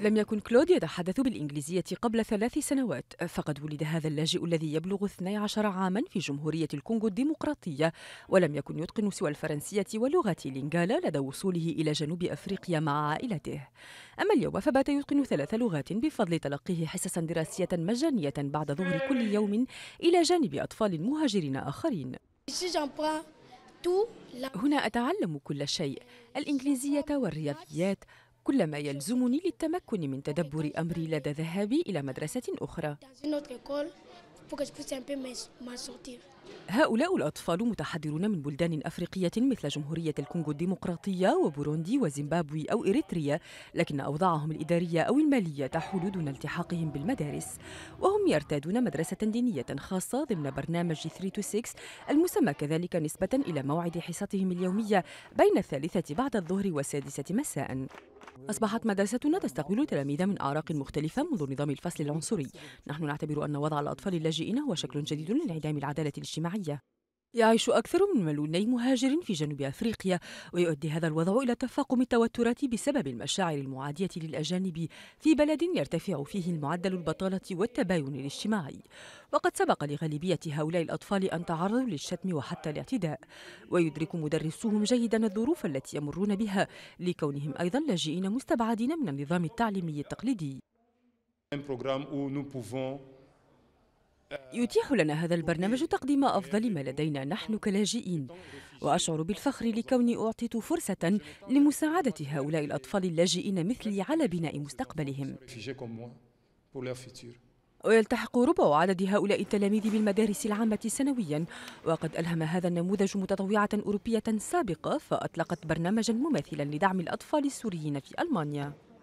لم يكن كلود يتحدث بالإنجليزية قبل ثلاث سنوات فقد ولد هذا اللاجئ الذي يبلغ 12 عاما في جمهورية الكونغو الديمقراطية ولم يكن يتقن سوى الفرنسية ولغة لينغالا لدى وصوله إلى جنوب أفريقيا مع عائلته أما اليوم فبات يتقن ثلاث لغات بفضل تلقيه حصصا دراسية مجانية بعد ظهر كل يوم إلى جانب أطفال مهاجرين آخرين هنا أتعلم كل شيء الإنجليزية والرياضيات كل ما يلزمني للتمكن من تدبر أمري لدى ذهابي إلى مدرسة أخرى هؤلاء الأطفال متحضرون من بلدان أفريقية مثل جمهورية الكونغو الديمقراطية وبوروندي وزيمبابوي أو إريتريا لكن أوضاعهم الإدارية أو المالية تحول دون التحاقهم بالمدارس وهم يرتادون مدرسة دينية خاصة ضمن برنامج 3 to 6 المسمى كذلك نسبة إلى موعد حصتهم اليومية بين الثالثة بعد الظهر والسادسة مساءً أصبحت مدرستنا تستقبل تلاميذ من أعراق مختلفة منذ نظام الفصل العنصري نحن نعتبر أن وضع الأطفال اللاجئين هو شكل جديد لانعدام العدالة الاجتماعية الاجتماعية يعيش أكثر من مليوني مهاجر في جنوب أفريقيا ويؤدي هذا الوضع إلى تفاقم التوترات بسبب المشاعر المعادية للأجانب في بلد يرتفع فيه المعدل البطالة والتباين الاجتماعي وقد سبق لغالبية هؤلاء الأطفال أن تعرضوا للشتم وحتى الاعتداء ويدرك مدرسوهم جيدا الظروف التي يمرون بها لكونهم أيضا لاجئين مستبعدين من النظام التعليمي التقليدي يتيح لنا هذا البرنامج تقديم أفضل ما لدينا نحن كلاجئين وأشعر بالفخر لكوني أعطيت فرصة لمساعدة هؤلاء الأطفال اللاجئين مثلي على بناء مستقبلهم ويلتحق ربع عدد هؤلاء التلاميذ بالمدارس العامة سنويا وقد ألهم هذا النموذج متطوعة أوروبية سابقة فأطلقت برنامجا مماثلا لدعم الأطفال السوريين في ألمانيا